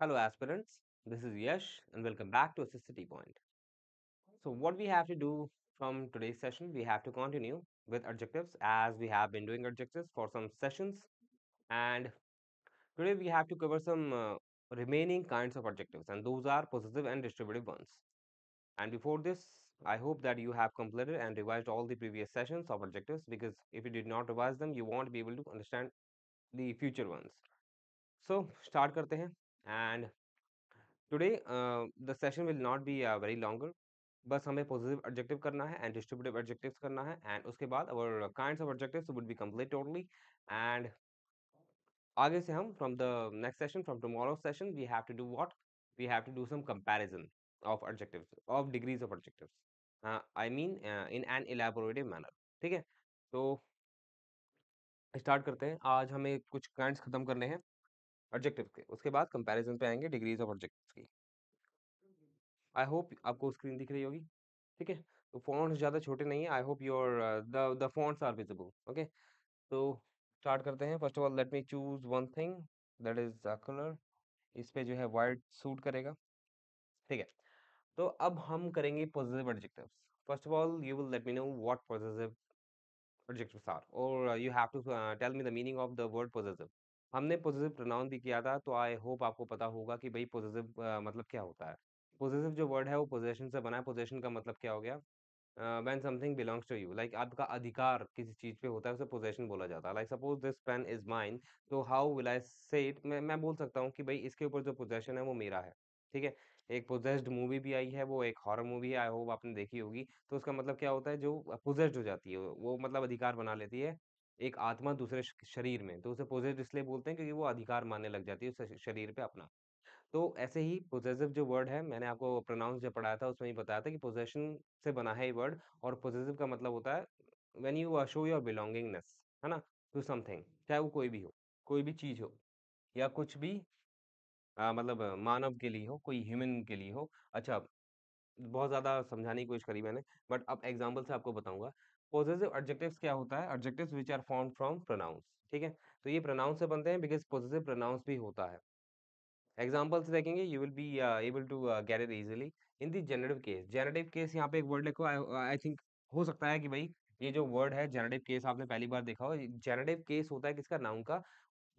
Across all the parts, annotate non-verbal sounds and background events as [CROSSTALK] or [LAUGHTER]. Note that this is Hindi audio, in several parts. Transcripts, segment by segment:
Hello aspirants, this is Yash and welcome back to Assisted Point. So what we have to do from today's session, we have to continue with adjectives as we have been doing adjectives for some sessions and today we have to cover some uh, remaining kinds of adjectives and those are possessive and distributive ones. And before this, I hope that you have completed and revised all the previous sessions of adjectives because if you did not revise them, you won't be able to understand the future ones. So start करते हैं and today the session will not be very longer बस हमें पॉजिटिव एडजेक्टिव करना है एंड डिस्ट्रीब्यूटिव एडजेक्टिव्स करना है एंड उसके बाद our kinds of adjectives would be complete totally and आगे से हम from the next session from tomorrow session we have to do what we have to do some comparison of adjectives of degrees of adjectives I mean in an elaborative manner ठीक है तो स्टार्ट करते हैं आज हमें कुछ काइंड्स खत्म करने हैं ऑब्जेक्टिव के उसके बाद कंपैरिजन पे आएंगे डिग्रीज ऑफ ऑब्जेक्टिव की आई होप आपको स्क्रीन दिख रही होगी ठीक है तो फॉन्ट्स ज़्यादा छोटे नहीं है I hope your the the fonts are visible okay तो स्टार्ट करते हैं first of all let me choose one thing that is the colour इस पर जो है वाइट सूट करेगा ठीक है तो अब हम करेंगे positive objective first of all you will let me know what positive objective are और you have to tell me the meaning of the word positive हमने पॉज़िटिव प्रोनाउन भी किया था, तो आई होप आपको पता होगा कि भाई पॉज़िटिव मतलब क्या होता है। पॉज़िटिव जो वर्ड है वो पोज़ेशन से बना है, पोज़ेशन का मतलब क्या हो गया when something belongs to you like आपका अधिकार किसी चीज़ पे होता है उसे पोज़ेशन बोला जाता है। Like suppose this pen is mine, तो how will I say it मैं बोल सकता हूँ कि भाई इसके ऊपर जो पोज़ेशन है वो मेरा है, ठीक है? एक पोज़ेस्ड मूवी भी आई है, वो एक हॉरर मूवी है, आई होप आपने देखी होगी। तो उसका मतलब क्या होता है जो पोज़ेस्ड हो जाती है, वो मतलब अधिकार बना लेती है। एक आत्मा दूसरे शरीर में, तो उसे पॉजिटिव इसलिए बोलते हैं क्योंकि वो अधिकार मानने लग जाती है उस शरीर पे अपना। तो ऐसे ही पोजेसिव जो वर्ड है मैंने आपको प्रोनाउंस जब पढ़ाया था उसमें ही बताया था कि पोजेशन से बना है ये वर्ड और पोजेसिव का मतलब होता है when you a show your belongingness है ना? टू समथिंग चाहे वो कोई भी हो, कोई भी चीज़ हो या कुछ भी आ, मतलब मानव के लिए हो, कोई ह्यूमन के लिए हो। अच्छा, बहुत ज़्यादा समझाने की कोशिश करी मैंने बट अब एग्ज़ाम्पल से आपको बताऊँगा। पॉजिटिव एडजेक्टिव्स क्या होता है adjectives which are form from pronouns ठीक है तो ये प्रोनाउंस से बनते हैं बिकॉज पॉजिटिव प्रोनाउंस भी होता है एग्जाम्पल्स देखेंगे you will be able to get it easily in the generative case generative case यहाँ पे एक वर्ड लिखो आई थिंक हो सकता है कि भाई ये जो वर्ड है जेनेटिव केस आपने पहली बार देखा हो जेनेटिव केस होता है किसका नाउन का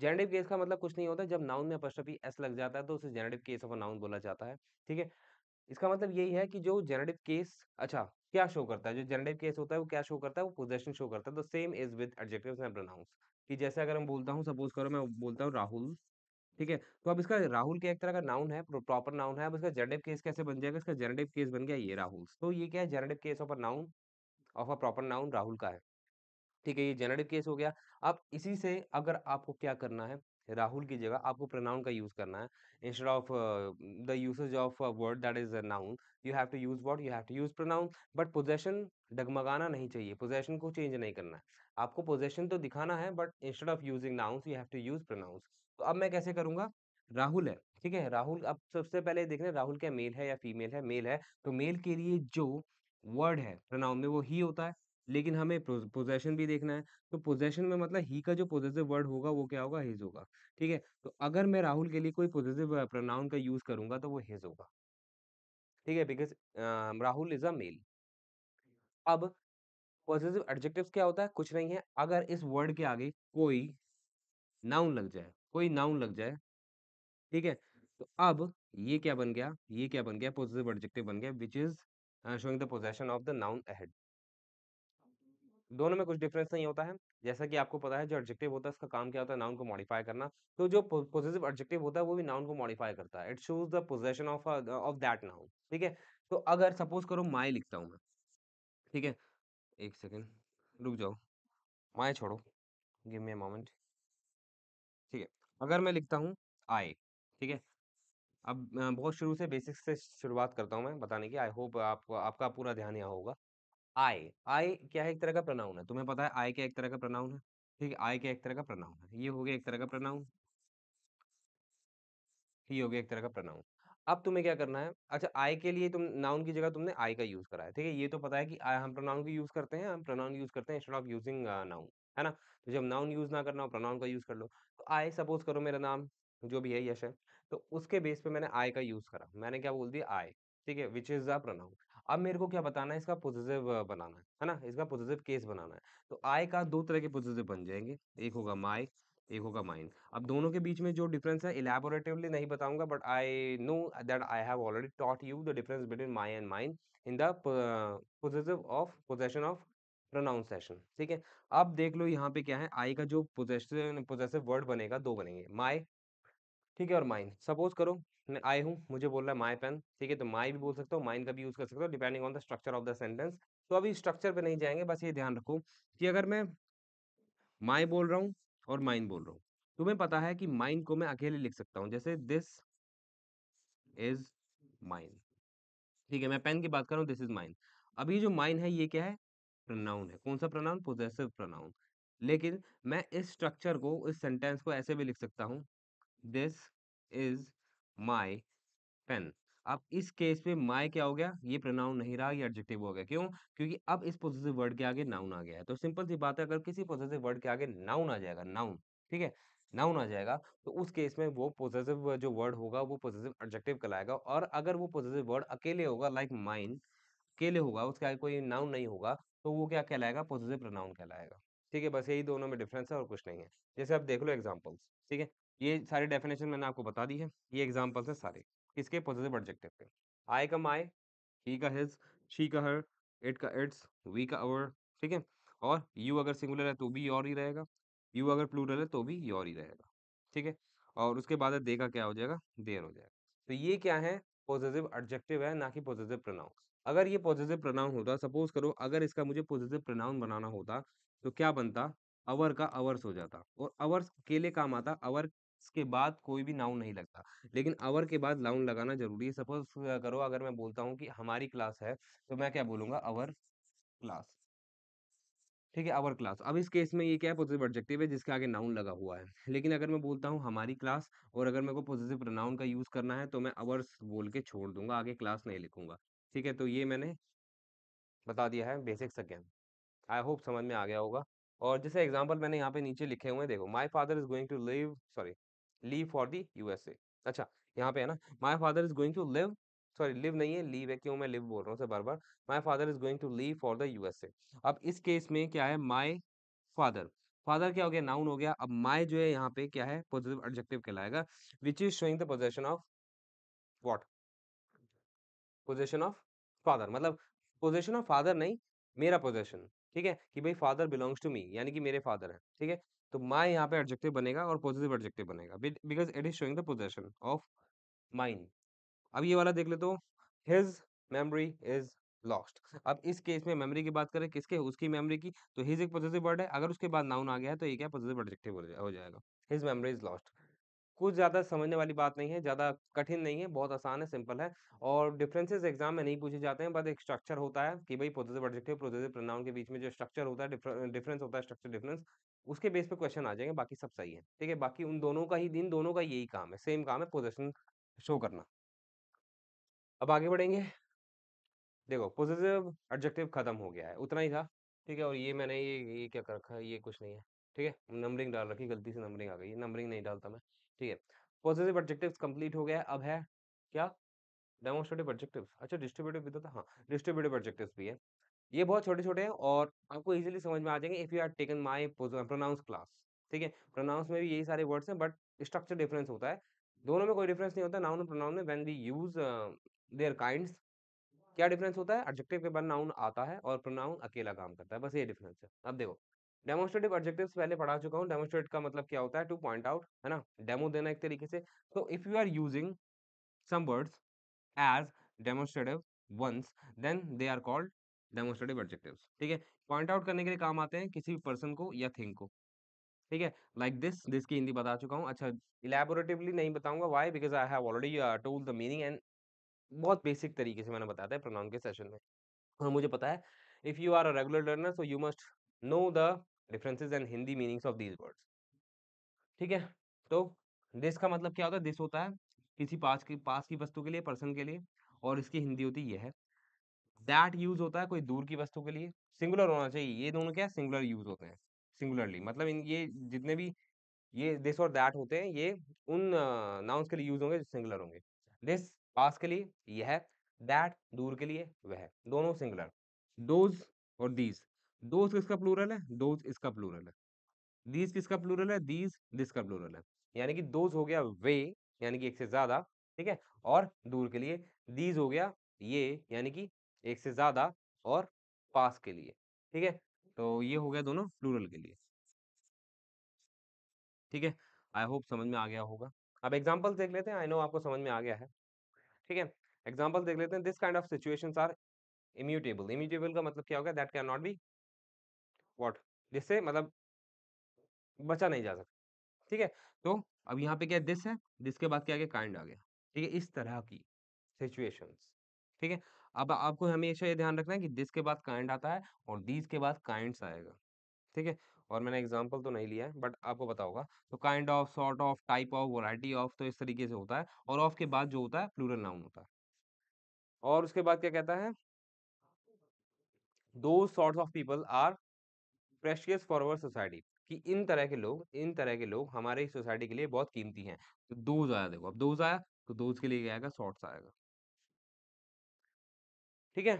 जेनेटिव केस का मतलब कुछ नहीं होता जब नाउन में अपस्टपी एस लग जाता है तो उसे genitive case of a noun बोला जाता है ठीक है इसका मतलब यही है कि जो जेनेटिव केस अच्छा क्या शो करता है जो जेनेटिव केस होता है वो क्या शो करता है वो पोजेशन शो करता है तो same is with adjectives and pronouns कि जैसे अगर हम बोलता हूँ सपोज करो मैं बोलता हूँ राहुल ठीक है तो अब इसका राहुल के एक तरह का नाउन है प्रॉपर नाउन है अब इसका जेनेटिव केस कैसे बन जाएगा इसका जेनेटिव केस बन गया ये राहुल तो ये क्या है genitive case of a noun of a proper noun Rahul का है ठीक है ये जेनेटिव केस हो गया अब इसी से अगर आपको क्या करना है राहुल की जगह आपको प्रोनाउन का यूज करना है instead of the usage of word that is noun you have to use word you have to use pronoun but possession डगमगाना नहीं चाहिए पोजेशन को चेंज नहीं करना है आपको पोजेशन तो दिखाना है but instead of using noun you have to use pronoun तो अब मैं कैसे करूंगा राहुल है ठीक है राहुल अब सबसे पहले देख रहे राहुल क्या मेल है या फीमेल है मेल है तो मेल के लिए जो वर्ड है प्रोनाउन में वो ही होता है लेकिन हमें पोज़ेशन भी देखना है, तो पोज़ेशन में मतलब ही का जो पोजेसिव वर्ड होगा वो क्या होगा? हिज़ होगा, ठीक है? तो अगर मैं राहुल के लिए कोई पोजेसिव प्रोनाउन का यूज़ करूंगा तो वो हिज़ होगा। ठीक है? Because Rahul is a male. अब पॉज़ेसिव एडजेक्टिव क्या होता है? कुछ नहीं है, अगर इस वर्ड के आगे कोई नाउन लग जाए कोई नाउन लग जाए, ठीक है? तो अब ये क्या बन गया ये क्या बन गया पॉजिटिव एडजेक्टिव बन गया which is showing the possession of the noun ahead. दोनों में कुछ डिफरेंस नहीं होता है जैसा कि आपको पता है जो एडजेक्टिव होता है उसका काम क्या होता है नाउन को मॉडिफाई करना तो जो पॉजिटिव एडजेक्टिव होता है वो भी नाउन को मॉडिफाई करता है it shows the possession of of that noun ठीक है तो अगर सपोज करो माए लिखता हूँ मैं ठीक है एक सेकेंड रुक जाओ माए छोड़ो गिव मी मोमेंट ठीक है अगर मैं लिखता हूँ आए ठीक है अब बहुत शुरू से बेसिक्स से शुरुआत करता हूँ मैं बताने की आई होप आपको आपका पूरा ध्यान यहाँ होगा आई आई क्या है एक तरह का प्रोनाउन है। तुम्हें पता है आई क्या एक तरह का प्रोनाउन है, ठीक है? आई क्या एक तरह का प्रोनाउन है। ये हो गया एक तरह का प्रोनाउन। ये हो गया एक तरह का प्रोनाउन। अब तुम्हें क्या करना है अच्छा आई के लिए तुम नाउन की जगह तुमने आई का यूज़ करा है, ठीक है? ये तो पता है कि आय हम प्रोनाउन का यूज़ करते हैं हम प्रोनाउन यूज़ करते हैं इंस्टेड ऑफ यूज़िंग नाउन, है ना? तो जब नाउन यूज़ ना करना हो प्रोनाउन का यूज़ कर लो। तो आई सपोज़ करो मेरा नाम जो भी है यश है, तो उसके बेस पे मैंने आई का यूज़ करा। मैंने क्या बोल दिया आई ठीक है? Which is the pronoun. अब मेरे को क्या बताना है इसका पॉजिटिव बनाना है ना इसका पॉजिटिव केस बनाना है तो आय का दो तरह के पॉजिटिव बन जाएंगे एक होगा माई एक होगा माइंड अब दोनों के बीच में जो डिफरेंस है इलेबोरेटिवली नहीं बताऊंगा but I know that I have already taught you the difference between my and mine in the positive of possession of pronunciation ठीक है अब देख लो यहाँ पे क्या है आई का जो पोजेशन पोजेसिव वर्ड बनेगा दो बनेंगे माई ठीक है और माइंड सपोज करो मैं आई हूँ मुझे बोल रहा है माई पेन ठीक है तो माई भी बोल सकते हो माइन का भी यूज कर सकते हो depending on the structure of the sentence तो अभी स्ट्रक्चर पे नहीं जाएंगे बस ये ध्यान रखो कि अगर मैं माई बोल रहा हूँ और माइन बोल रहा हूँ तुम्हें पता है कि माइन को मैं अकेले लिख सकता हूँ जैसे दिस इज माइन ठीक है मैं पेन की बात कर रहा हूँ दिस इज माइन अभी जो माइन है ये क्या है प्रोनाउन है कौन सा प्रनाउन पोजेसिव प्रोनाउन लेकिन मैं इस स्ट्रक्चर को इस सेंटेंस को ऐसे भी लिख सकता हूँ दिस इज माई पेन अब इस केस पे माय क्या हो गया ये प्रोनाउन नहीं रहा ये एडजेक्टिव हो गया क्यों क्योंकि अब इस पॉजिटिव वर्ड के आगे नाउन आ गया है तो सिंपल सी बात है अगर किसी पॉजिटिव वर्ड के आगे नाउन आ जाएगा नाउन ठीक है नाउन आ जाएगा तो उस केस में वो पॉजिटिव जो वर्ड होगा वो पॉजिटिव एडजेक्टिव कहलाएगा और अगर वो पॉजिटिव वर्ड अकेले होगा लाइक माइन अकेले होगा उसके आगे कोई नाउन नहीं होगा तो वो क्या कहलाएगा पॉजिटिव प्रोनाउन कहलाएगा ठीक है बस यही दोनों में डिफरेंस है और कुछ नहीं है जैसे आप देख लो एग्जाम्पल्स ठीक है ये सारे डेफिनेशन मैंने आपको बता दी है ये एग्जाम्पल्स है सारे किसके पॉजिटिव ऑब्जेक्टिव के आई का माई ही का हिज शी का हर इट का इट्स वी का अवर ठीक है और यू अगर सिंगुलर है तो भी योर ही रहेगा यू अगर प्लूरल है तो भी योर ही रहेगा ठीक है और उसके बाद दे का क्या हो जाएगा देर हो जाएगा तो ये क्या है पॉजिटिव ऑब्जेक्टिव है ना कि पॉजिटिव प्रोनाउन अगर ये पॉजिटिव प्रोनाउन होता सपोज करो अगर इसका मुझे पॉजिटिव प्रोनाउन बनाना होता तो क्या बनता अवर का अवर्स हो जाता और अवर्स अकेले काम आता अवर के बाद कोई भी नाउन नहीं लगता लेकिन अवर के बाद नाउन लगाना जरूरी है सपोज करो अगर मैं बोलता हूँ कि हमारी क्लास है तो मैं क्या बोलूंगा अवर क्लास ठीक है आवर क्लास अब इस केस में ये क्या है पॉजिटिव एडजेक्टिव है जिसके आगे नाउन लगा हुआ है लेकिन अगर मैं बोलता हूँ हमारी क्लास और अगर मेरे को पॉजिटिव प्रोनाउन का यूज करना है तो मैं अवर्स बोल के छोड़ दूंगा आगे क्लास नहीं लिखूंगा ठीक है तो ये मैंने बता दिया है बेसिक्स अगेन आई होप समझ में आ गया होगा और जैसे एग्जाम्पल मैंने यहाँ पे नीचे लिखे हुए हैं देखो my father is going to live sorry leave for the USA अच्छा यहाँ पे है ना my father is going to live sorry live नहीं है लीव है क्यों मैं लिव बोल रहा हूँ बार बार my father is going to leave for the USA अब इस केस में क्या है माई फादर फादर क्या हो गया नाउन हो गया अब माई जो है यहाँ पे क्या है पॉजिटिव एडजेक्टिव कहलाएगा which is showing the possession of what possession of father मतलब पोजेशन ऑफ फादर नहीं मेरा पोजेशन ठीक है कि भाई फादर बिलोंग्स टू मी यानी कि मेरे फादर हैं ठीक है तो माई यहाँ पे एडजेक्टिव बनेगा और पॉजिटिव एडजेक्टिव बनेगा because it is showing the possession of mine अब ये वाला देख ले तो हिज मेमोरी इज लॉस्ट अब इस केस में मेमोरी की बात करें किसके उसकी मेमोरी की तो हिज एक पॉजिटिव वर्ड है अगर उसके बाद नाउन आ गया है तो ये क्या पॉजिटिव एडजेक्टिव हो जाएगा हिज मेमोरी इज लॉस्ट कुछ ज़्यादा समझने वाली बात नहीं है, ज़्यादा कठिन नहीं है, बहुत आसान है, सिंपल है और डिफरेंसेस एग्ज़ाम में नहीं पूछे जाते हैं, बस एक स्ट्रक्चर होता है कि भाई पॉजेसिव एडजेक्टिव, पॉजेसिव प्रोनाउन के बीच में जो स्ट्रक्चर होता है, डिफरेंस होता है, स्ट्रक्चर डिफरेंस, उसके बेस पर क्वेश्चन आ जाएंगे बाकी सब सही है, ठीक है? बाकी उन दोनों का ही इन दोनों का यही काम है, सेम काम है पोज़ेशन शो करना। अब आगे बढ़ेंगे। देखो पॉजेसिव एडजेक्टिव खत्म हो गया है, उतना ही था, ठीक है? और ये मैंने ये ये क्या कर रखा है, ये कुछ नहीं है, ठीक है? नंबरिंग डाल रखी गलती से नंबरिंग आ गई है, नंबरिंग नहीं डालता मैं। ठीक है पॉजिटिव ऑब्जेक्टिव कंप्लीट हो गया अब है क्या डेमोस्ट्रेटिव ऑब्जेक्टिव अच्छा डिस्ट्रीब्यूटिव भी तो था हाँ डिस्ट्रीब्यूटिव ऑब्जेक्टिव भी है ये बहुत छोटे छोटे हैं और आपको इजीली समझ में आ जाएंगे if you are taken my pronouns class ठीक है प्रोनाउंस में भी यही सारे वर्ड्स हैं बट स्ट्रक्चर डिफरेंस होता है दोनों में कोई डिफरेंस नहीं होता नाउन और प्रोनाउन में when we use their kind क्या डिफरेंस होता है ऑब्जेक्टिव के बाद नाउन आता है और प्रोनाउन अकेला काम करता है बस ये डिफरेंस है अब देखो डेमोस्ट्रेटिव ऑब्जेक्टिव पहले पढ़ा चुका हूँ डेमोस्ट्रेट का मतलब क्या होता है टू पॉइंट आउट है ना डेमो देना एक तरीके से तो if you are using some words as demonstrative ones then they are called demonstrative objective ठीक है पॉइंट आउट करने के लिए काम आते हैं किसी भी पर्सन को या थिंग को ठीक है लाइक दिस दिस की हिंदी बता चुका हूँ अच्छा इलेबोरेटिवली नहीं बताऊंगा why because I have already told the meaning and बहुत बेसिक तरीके से मैंने बताया था प्रोनाउन के सेशन में और मुझे पता है if you are a regular learner so you must know the differences and Hindi meanings of these words ठीक है तो दिस का मतलब क्या होता है दिस होता है किसी पास की पास की वस्तु के लिए पर्सन के लिए और इसकी हिंदी होती है यह है दैट यूज होता है कोई दूर की वस्तु के लिए सिंगुलर होना चाहिए ये दोनों क्या सिंगुलर यूज होते हैं सिंगुलरली मतलब इन ये जितने भी ये दिस और दैट होते हैं ये उन नाउंस के लिए यूज होंगे जो सिंगुलर होंगे दिस पास के लिए यह दैट दूर के लिए वह दोनों सिंगुलर दोज और दीज दोज किसका प्लूरल है दोज इसका प्लूरल है दीज किसका प्लूरल है दीज दिस का प्लूरल है यानी कि दोज हो गया वे यानी कि एक से ज्यादा ठीक है और दूर के लिए दीज हो गया ये यानी कि एक से ज्यादा और पास के लिए ठीक है तो ये हो गया दोनों प्लूरल के लिए ठीक है आई होप समझ में आ गया होगा अब एग्जाम्पल देख लेते हैं आई नो आपको समझ में आ गया है ठीक है एग्जाम्पल देख लेते हैं this kind of situations are immutable immutable का मतलब क्या होगा that can not be what जिससे मतलब बचा नहीं जा सकता ठीक है तो अब यहाँ पे क्या दिस है दिस के बाद क्या आगे काइंड आ गया ठीक है इस तरह की सिचुएशंस ठीक है अब आपको हमेशा ये ध्यान रखना है कि दिस के बाद काइंड आता है और दिस के बाद काइंड्स आएगा ठीक है और मैंने एग्जाम्पल तो नहीं लिया है बट आपको पता होगा तो kind of sort of type of variety of तो इस तरीके से होता है और ऑफ के बाद जो होता है प्लूरल नाउन होता है और उसके बाद क्या कहता है दो sorts of people are precious for society कि इन तरह के लोग इन तरह के लोग हमारे सोसाइटी के लिए बहुत कीमती हैं तो दोज आया देखो अब दोज आया तो दोज के लिए क्या आएगा शॉर्ट्स आएगा ठीक है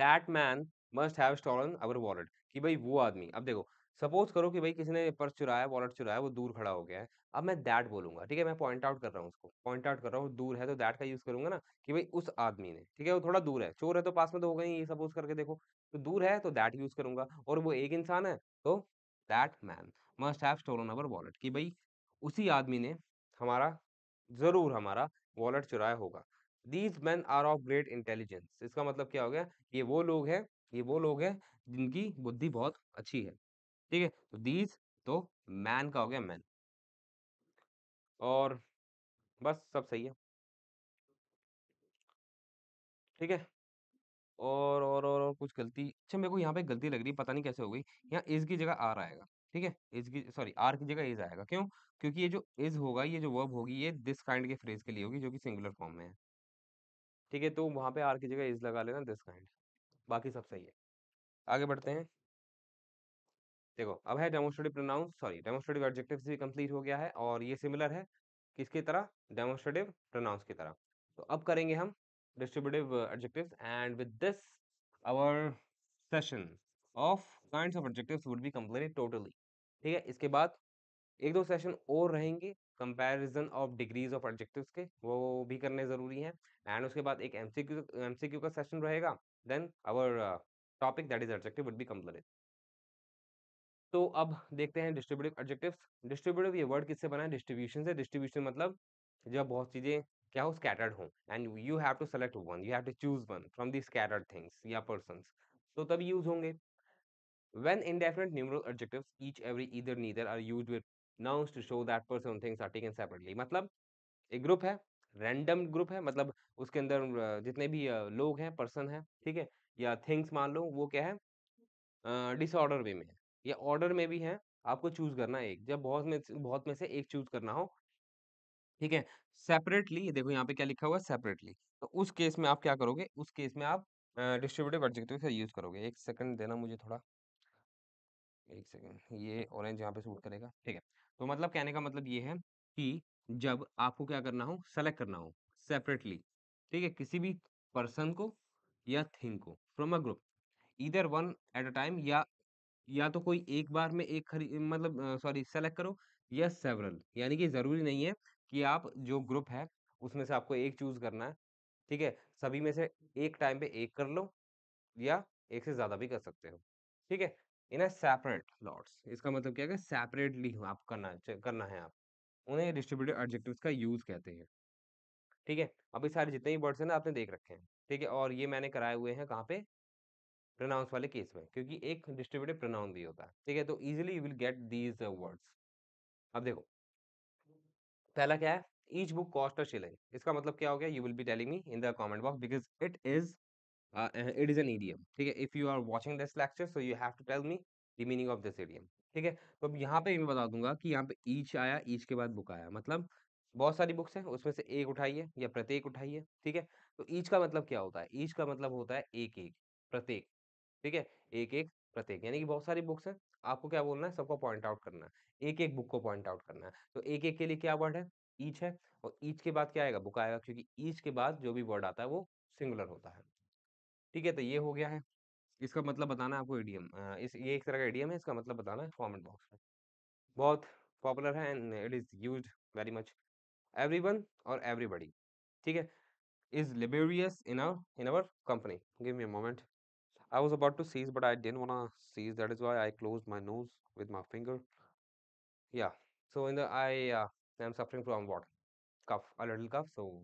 that man must have stolen our wallet कि भाई वो आदमी अब देखो सपोज करो कि भाई किसी ने पर्स चुराया वॉलेट चुराया वो दूर खड़ा हो गया है अब मैं दैट बोलूंगा ठीक है मैं पॉइंट आउट कर रहा हूँ उसको पॉइंट आउट कर रहा हूँ दूर है तो दैट का यूज करूंगा ना कि भाई उस आदमी ने ठीक है वो थोड़ा दूर है चोर है तो पास में तो होगा ही ये सपोज करके देखो तो दूर है तो दैट यूज करूंगा और वो एक इंसान है तो that man must have stolen our wallet कि भाई उसी आदमी ने हमारा जरूर हमारा वॉलेट चुराया होगा these man are of great intelligence इसका मतलब क्या हो गया ये वो लोग हैं ये वो लोग हैं जिनकी बुद्धि बहुत अच्छी है ठीक है तो दीज तो मैन का हो गया मैन और बस सब सही है ठीक है और, और, और, और कुछ गलती अच्छा मेरे को यहाँ पे गलती लग रही है पता नहीं कैसे हो गई यहाँ इज की जगह आर आएगा ठीक है इज की सॉरी आर की जगह इज आएगा क्यों क्योंकि ये जो इज होगा ये जो वर्ब होगी ये दिस काइंड के फ्रेज के लिए होगी जो कि सिंगुलर फॉर्म में है ठीक है तो वहाँ पे आर की जगह इज लगा लेना दिस काइंड बाकी सब सही है आगे बढ़ते हैं देखो अब है demonstrative pronoun sorry demonstrative adjective भी कंप्लीट हो गया है और ये सिमिलर है किसकी तरह डेमोस्ट्रेटिव प्रोनाउंस की तरह तो अब करेंगे हम distributive uh, adjectives and with this our session of kinds of adjectives would be completed totally ठीक है इसके बाद एक दो सेशन और रहेंगे comparison of degrees of adjectives के वो भी करने ज़रूरी हैं एंड उसके बाद एक एमसीक्यू एमसीक्यू का सेशन रहेगा our uh, topic that is adjective would be completed तो अब देखते हैं डिस्ट्रीब्यूटिव एडजेक्टिव्स डिस्ट्रीब्यूटिव ये वर्ड किससे बना है डिस्ट्रीब्यूशन से डिस्ट्रीब्यूशन मतलब जब बहुत चीज़ें क्या हो स्कैटर्ड हो and you have to select one you have to choose one from the scattered things या पर्सन तो तब यूज होंगे when indefinite numeral adjectives each every either neither are use with nouns to show that person things are taken separately मतलब एक ग्रुप है रैंडम ग्रुप है मतलब उसके अंदर जितने भी लोग हैं पर्सन है ठीक है या थिंग्स मान लो वो क्या है डिसऑर्डर वे में है या ऑर्डर में भी है आपको चूज करना है एक जब बहुत में बहुत में से एक चूज करना हो ठीक है सेपरेटली देखो यहाँ पे क्या लिखा हुआ है सेपरेटली तो उस केस में आप क्या करोगे उस केस में आप डिस्ट्रीब्यूटिव एडजेक्टिव का यूज करोगे एक सेकंड देना मुझे थोड़ा एक सेकंड ये ऑरेंज यहाँ पे सूट करेगा ठीक है तो मतलब कहने का मतलब ये है कि जब आपको क्या करना हो सेलेक्ट करना हो सेपरेटली ठीक है किसी भी पर्सन को या थिंग को फ्रॉम अ ग्रुप इधर वन एट अ टाइम या या तो कोई एक बार में एक खरी मतलब सॉरी सेलेक्ट करो या सेवरल यानी कि जरूरी नहीं है कि आप जो ग्रुप है, उसमें से आपको एक चूज़ करना है, ठीक है? सभी में से एक टाइम पे एक कर लो या एक से ज़्यादा भी कर सकते हो, ठीक है? इन ए सेपरेट लॉट्स इसका मतलब क्या है सेपरेटली आप करना करना है आप। उन्हें डिस्ट्रीब्यूटेड ऑब्जेक्टिव का यूज़ कहते हैं, ठीक है? अब ये सारे जितने भी वर्ड्स हैं ना आपने देख रखे हैं, ठीक है? और ये मैंने कराए हुए हैं कहाँ पे? प्रोनाउंस वाले केस में क्योंकि एक डिस्ट्रीब्यूटेड प्रोनाउन भी होता है, ठीक है? तो easily you will get these words. अब देखो पहला क्या है each book cost a shilling इसका मतलब क्या हो गया you will be telling me in the comment box because it is it is an idiom ठीक है if you are watching this lecture so you have to tell me the meaning of this idiom ठीक है तो अब यहाँ पे मैं बता दूंगा कि यहाँ पे ईच आया ईच के बाद बुक आया मतलब बहुत सारी बुक्स हैं उसमें से एक उठाइए या प्रत्येक उठाइए ठीक है तो ईच का मतलब क्या होता है ईच का मतलब होता है एक एक प्रत्येक ठीक है एक एक प्रत्येक यानी कि बहुत सारी बुक्स हैं आपको क्या बोलना है सबको पॉइंट आउट करना है एक एक बुक को पॉइंट आउट करना है तो एक एक के लिए क्या वर्ड है ईच है और ईच के बाद क्या आएगा बुक आएगा क्योंकि ईच के बाद जो भी वर्ड आता है वो सिंगुलर होता है ठीक है तो ये हो गया है इसका मतलब बताना आपको एडीएम इस ये एक तरह का एडियम है इसका मतलब बताना है कॉमेंट बॉक्स में बहुत पॉपुलर है and it is use very much every और एवरीबडी ठीक है is laborious in our in our company give me moment I was about to seize, but I didn't want to seize. That is why I closed my nose with my finger. Yeah. So in the I uh, am suffering from what? Cough, a little cough. So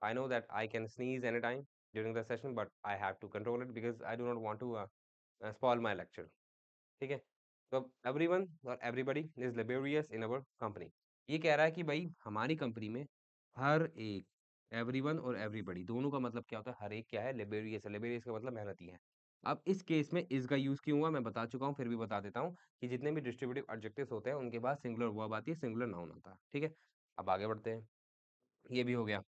I know that I can sneeze anytime during the session, but I have to control it because I do not want to uh, uh, spoil my lecture. Okay. So everyone or everybody is laborious in our company. ये कह रहा है कि भाई हमारी कंपनी में हर एक एवरीवन और एवरीबडी दोनों का मतलब क्या होता है हर एक क्या है लेबेरियस है लेबेरियस का मतलब मेहनती है अब इस केस में इसका यूज क्यों हुआ मैं बता चुका हूँ फिर भी बता देता हूँ कि जितने भी डिस्ट्रीब्यूटिव एडजेक्टिव्स होते हैं उनके बाद सिंगुलर वर्ब आती है सिंगुलर नाउन होता है ठीक है अब आगे बढ़ते हैं ये भी हो गया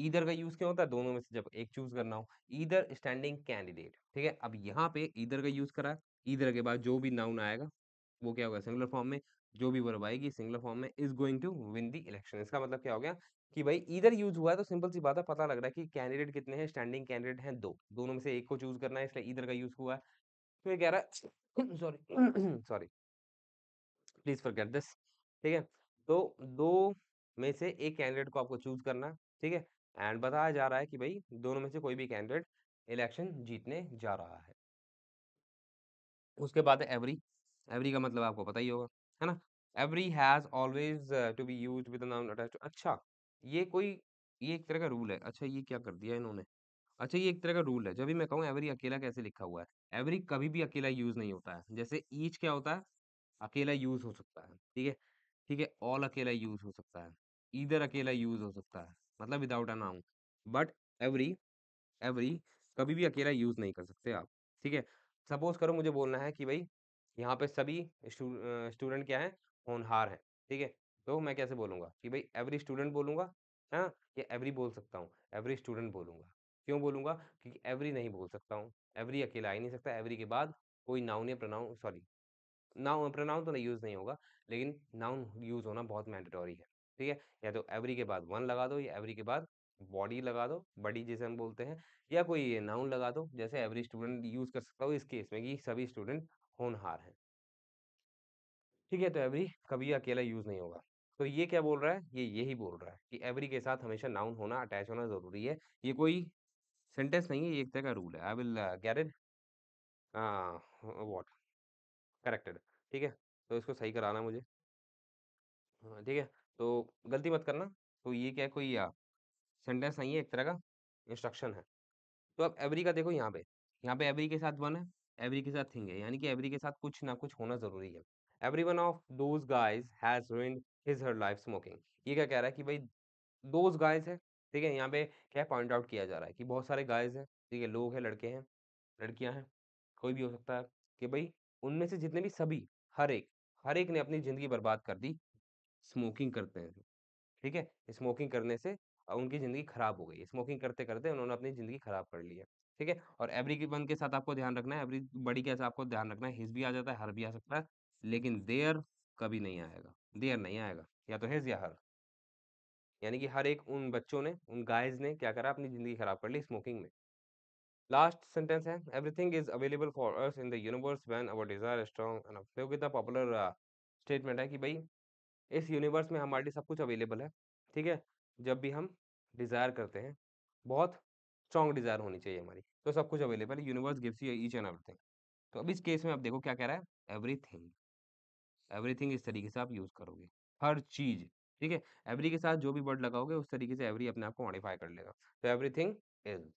ईधर का यूज क्यों होता है दोनों में से जब एक चूज करना हो ईधर स्टैंडिंग कैंडिडेट ठीक है अब यहाँ पे ईधर का यूज करा है के बाद जो भी नाउन आएगा वो क्या होगा सिंगुलर फॉर्म में जो भी वर्ब आएगी सिंगुलर फॉर्म में is going to win the election इसका मतलब क्या हो गया कि भाई इधर यूज हुआ है तो सिंपल सी बात है पता लग रहा है कि कैंडिडेट कितने हैं स्टैंडिंग कैंडिडेट हैं दो दोनों में से एक को चूज करना है इसलिए इधर का यूज हुआ है तो ये कह रहा है [COUGHS] sorry [COUGHS] sorry please forget this ठीक है तो दो में से एक कैंडिडेट को आपको चूज करना ठीक है एंड बताया जा रहा है कि भाई दोनों में से कोई भी कैंडिडेट इलेक्शन जीतने जा रहा है उसके बाद एवरी एवरी का मतलब आपको पता ही होगा है ना every has always to be use with noun attach अच्छा ये कोई ये एक तरह का रूल है। अच्छा ये क्या कर दिया इन्होंने? अच्छा ये एक तरह का रूल है। जब भी मैं कहूँ एवरी अकेला कैसे लिखा हुआ है। एवरी कभी भी अकेला यूज़ नहीं होता है। जैसे ईच क्या होता है? अकेला यूज़ हो सकता है। ठीक है? ठीक है? ऑल अकेला यूज़ हो सकता है। ईदर अकेला यूज़ हो सकता है। मतलब without a noun. But every every कभी भी अकेला यूज़ नहीं कर सकते आप। ठीक है? सपोज़ करो मुझे बोलना है कि भाई यहाँ पे सभी स्टूडेंट क्या है होनहार हैं। ठीक है? तो मैं कैसे बोलूँगा कि भाई एवरी स्टूडेंट बोलूँगा है हाँ, ना या एवरी बोल सकता हूँ एवरी स्टूडेंट बोलूँगा क्यों बोलूँगा क्योंकि एवरी नहीं बोल सकता हूँ एवरी अकेला आ ही नहीं सकता एवरी के बाद कोई नाउन या प्रनाउन सॉरी नाउन प्रनाउन तो नहीं यूज़ नहीं होगा लेकिन नाउन यूज़ होना बहुत मैंडेटोरी है ठीक है या तो एवरी के बाद वन लगा दो या एवरी के बाद बॉडी लगा दो बॉडी जैसे हम बोलते हैं या कोई नाउन लगा दो जैसे एवरी स्टूडेंट यूज़ कर सकता हो इस केस में कि सभी स्टूडेंट होनहार हैं ठीक है तो एवरी कभी अकेला यूज़ नहीं होगा तो ये क्या बोल रहा है ये यही बोल रहा है कि एवरी के साथ हमेशा नाउन होना अटैच होना जरूरी है ये कोई सेंटेंस नहीं है ये एक तरह का रूल है I will get it what corrected ठीक है तो इसको सही कराना मुझे हाँ, ठीक है तो गलती मत करना तो ये क्या कोई सेंटेंस uh, नहीं है एक तरह का इंस्ट्रक्शन है तो अब एवरी का देखो यहाँ पे यहाँ पे एवरी के साथ वन है एवरी के साथ थिंग है यानी कि एवरी के साथ कुछ ना कुछ होना जरूरी है every one of those guys has his her life smoking ये क्या कह रहा है कि भाई दोज गाइज है ठीक है यहाँ पे क्या पॉइंट आउट किया जा रहा है कि बहुत सारे गाइज हैं ठीक है लोग हैं लड़के हैं लड़कियां हैं कोई भी हो सकता है कि भाई उनमें से जितने भी सभी हर एक हर एक ने अपनी ज़िंदगी बर्बाद कर दी स्मोकिंग करते हैं ठीक है स्मोकिंग करने से उनकी ज़िंदगी खराब हो गई स्मोकिंग करते करते उन्होंने अपनी ज़िंदगी खराब कर ली है ठीक है और एवरी वन के साथ आपको ध्यान रखना है एवरी बड़ी के साथ आपको ध्यान रखना है हिज भी आ जाता है हर भी आ सकता है लेकिन देयर कभी नहीं आएगा देयर नहीं आएगा, या तो हेज या हर। यानी कि हर एक उन बच्चों ने, उन गाइज़ ने क्या करा अपनी ज़िंदगी खराब कर ली स्मोकिंग में। लास्ट सेंटेंस है everything is available for us in the universe when our desire strong and enough. कितना पॉपुलर स्टेटमेंट है कि भाई इस यूनिवर्स में हमारे लिए सब कुछ अवेलेबल है, ठीक है? जब भी हम डिज़ायर करते हैं, बहुत स्ट्रॉन्ग डिज़ायर होनी चाहिए हमारी, तो सब कुछ अवेलेबल है, universe gives you each and everything. तो अब इस केस में आप देखो क्या कह रहा है एवरीथिंग। एवरीथिंग इस तरीके से आप यूज़ करोगे हर चीज़ ठीक है एवरी के साथ जो भी वर्ड लगाओगे उस तरीके से एवरी अपने आप को मॉडिफाई कर लेगा तो एवरीथिंग इज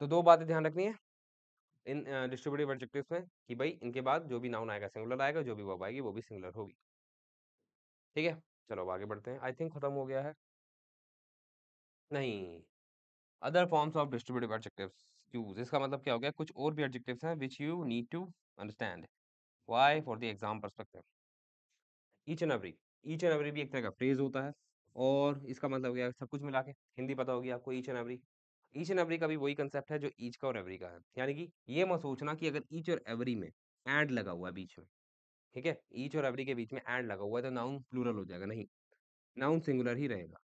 तो दो बातें ध्यान रखनी है इन डिस्ट्रीब्यूटिव एडजेक्टिव्स में कि भाई इनके बाद जो भी नाउन आएगा सिंगुलर आएगा जो भी वर्ब आएगी वो भी सिंगुलर होगी ठीक है चलो अब आगे बढ़ते हैं आई थिंक खत्म हो गया है नहीं other forms of distributive adjectives use इसका मतलब क्या हो गया कुछ और भी एडजेक्टिव्स हैं which you need to understand why for the exam perspective each and every each and every भी एक तरह का फ्रेज होता है और इसका मतलब क्या सब कुछ मिला के हिंदी पता होगी आपको each and every each and every का भी वही कंसेप्ट है जो ईच का और एवरी का है यानी कि ये मत सोचना कि अगर ईच और एवरी में एंड लगा हुआ है बीच में ठीक है ईच और एवरी के बीच में एंड लगा हुआ है तो नाउन प्लूरल हो जाएगा नहीं नाउन सिंगुलर ही रहेगा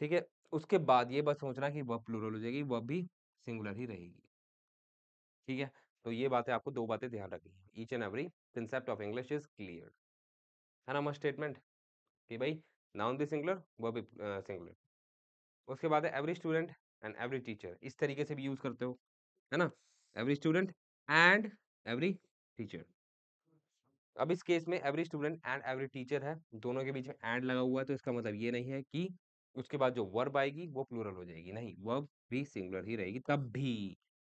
ठीक है उसके बाद ये बस सोचना कि वह प्लूरल हो जाएगी वह भी सिंगुलर ही रहेगी ठीक है तो ये बातें आपको दो बातें ध्यान रखनी है each and every concept of English is clear है ना मस्ट स्टेटमेंट कि भाई नाउन भी सिंगुलर वो भी सिंगुलर उसके बाद है every student and every teacher इस तरीके से भी यूज करते हो है ना every student and every teacher अब इस केस में every student and every teacher है दोनों के बीच में एंड लगा हुआ है तो इसका मतलब ये नहीं है कि उसके बाद जो वर्ब आएगी वो प्लूरल हो जाएगी नहीं वर्ब भी सिंगुलर ही रहेगी तब भी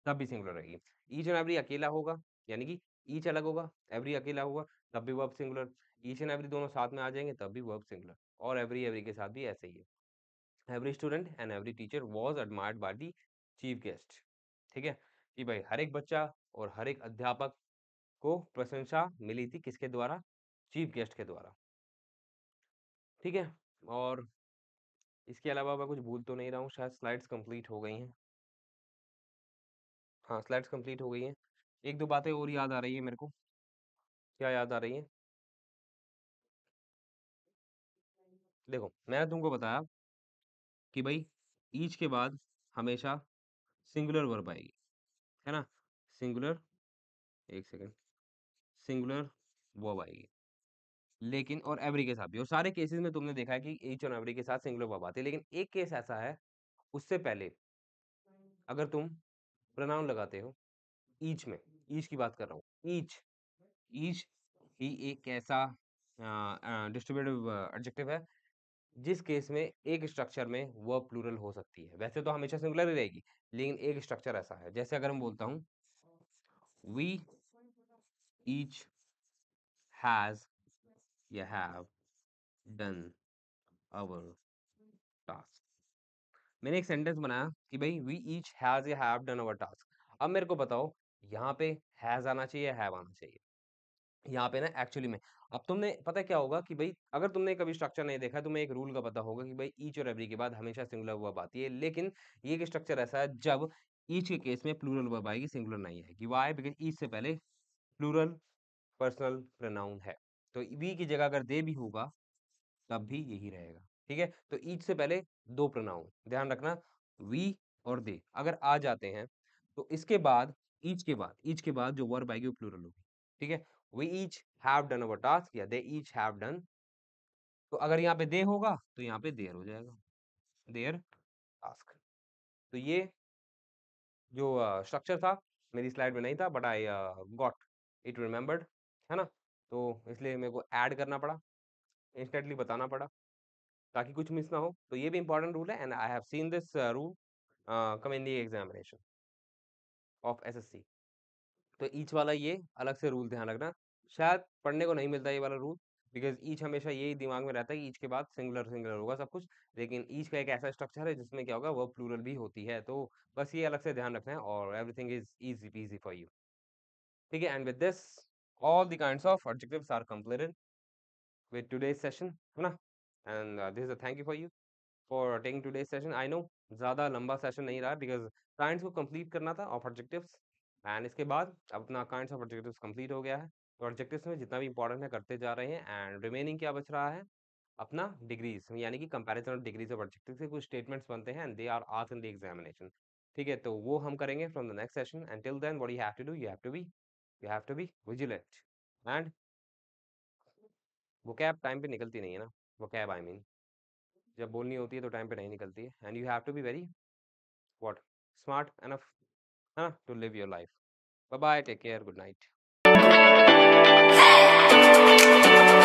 तब भी सिंगुलर रहेगी ईच एंड एवरी अकेला होगा यानी कि ईच अलग होगा एवरी अकेला होगा तब भी verb singular each and every दोनों साथ में आ जाएंगे तब भी वर्ब सिंगुलर और एवरी एवरी के साथ भी ऐसे ही है every student and every teacher was admired by the chief guest ठीक है कि भाई हर एक बच्चा और हर एक अध्यापक को प्रशंसा मिली थी किसके द्वारा चीफ गेस्ट के द्वारा ठीक है और इसके अलावा मैं कुछ भूल तो नहीं रहा हूँ शायद स्लाइड्स कंप्लीट हो गई हैं हाँ स्लाइड्स कंप्लीट हो गई हैं एक दो बातें और याद आ रही है मेरे को। क्या याद आ रही है? देखो, मैंने तुमको बताया कि भाई ईच के बाद हमेशा सिंगुलर वर्ब आएगी, है ना? सिंगुलर एक सेकंड सिंगुलर वर्ब आएगी। लेकिन और एवरी के साथ भी और सारे केसेस में तुमने देखा है कि ईच और एवरी के साथ सिंगुलर वर्ब आते हैं लेकिन एक केस ऐसा है, उससे पहले अगर तुम प्रोनाउन लगाते हो ईच में ईच की बात कर रहा हूँ ईच ईच ही एक ऐसा डिस्ट्रीब्यूटिव एडजेक्टिव है जिस केस में एक स्ट्रक्चर में वर्ब प्लूरल हो सकती है वैसे तो हमेशा सिंगुलर ही रहेगी लेकिन एक स्ट्रक्चर ऐसा है जैसे अगर हम बोलता हूँ वी ईच हैज या हैव डन अवर टास्क मैंने एक सेंटेंस बनाया कि भाई वी ईच हैज या हैव डन अवर टास्क अब मेरे को बताओ यहाँ पे हैज आना चाहिए हैव आना चाहिए यहाँ पे ना एक्चुअली में अब तुमने पता क्या होगा कि भाई अगर तुमने कभी स्ट्रक्चर नहीं देखा तुम्हें एक रूल का पता होगा कि भाई ईच और एवरी के बाद हमेशा सिंगुलर वर्ब आती है लेकिन ये एक स्ट्रक्चर ऐसा है जब ईच के केस में प्लूरल वर्ब आएगी सिंगुलर नहीं आएगी वाई बिकॉज ईच से पहले प्लूरल पर्सनल प्रोनाउन है तो वी की जगह अगर दे भी होगा तब भी यही रहेगा ठीक है तो ईच से पहले दो प्रोनाउन ध्यान रखना वी और दे अगर आ जाते हैं तो इसके बाद ईच के बाद ईच के बाद जो वर्ब आएगी वो प्लूरल होगी ठीक है we each have done our task या दे ईच हैव डन तो अगर यहाँ पे दे होगा तो यहाँ पे देर हो जाएगा देर टास्क तो ये जो स्ट्रक्चर uh, था मेरी स्लाइड में नहीं था but I got it remembered है ना तो इसलिए मेरे को ऐड करना पड़ा इंस्टेंटली बताना पड़ा ताकि कुछ मिस ना हो तो ये भी इंपॉर्टेंट रूल है and I have seen this rule come in the examination of SSC तो ईच वाला ये अलग से रूल ध्यान रखना शायद पढ़ने को नहीं मिलता ये वाला रूल बिकॉज ईच हमेशा यही दिमाग में रहता है कि ईच के बाद सिंगुलर सिंगुलर होगा सब कुछ लेकिन ईच का एक ऐसा स्ट्रक्चर है जिसमें क्या होगा वह प्लूरल भी होती है तो बस ये अलग से ध्यान रखना है और everything is easy peasy for you ठीक है and with this all the of objective are completed with with session है ना and this uh, is a thank you for you for taking today's session. ज़्यादा लंबा सेशन नहीं रहा बिकॉज काइंड्स को कंप्लीट करना था ऑफ ऑब्जेक्टिव्स एंड इसके बाद अब अपना काइंड्स ऑफ ऑब्जेक्टिव्स कंप्लीट हो गया है तो ऑब्जेक्टिव्स में जितना भी इंपॉर्टेंट है करते जा रहे हैं एंड रिमेनिंग क्या बच रहा है अपना डिग्रीज यानी कि comparison of degrees of objective से कुछ स्टेटमेंट्स बनते हैं and they are ask in the examination ठीक है तो वो हम करेंगे from the next session and till then what you have to do you have to be you have to be vigilant and वो कैब टाइम पर निकलती नहीं है ना वो कैब आई मीन जब बोलनी होती है तो टाइम पे नहीं निकलती है and you have to be very what smart enough है ना to live your life bye bye take care good night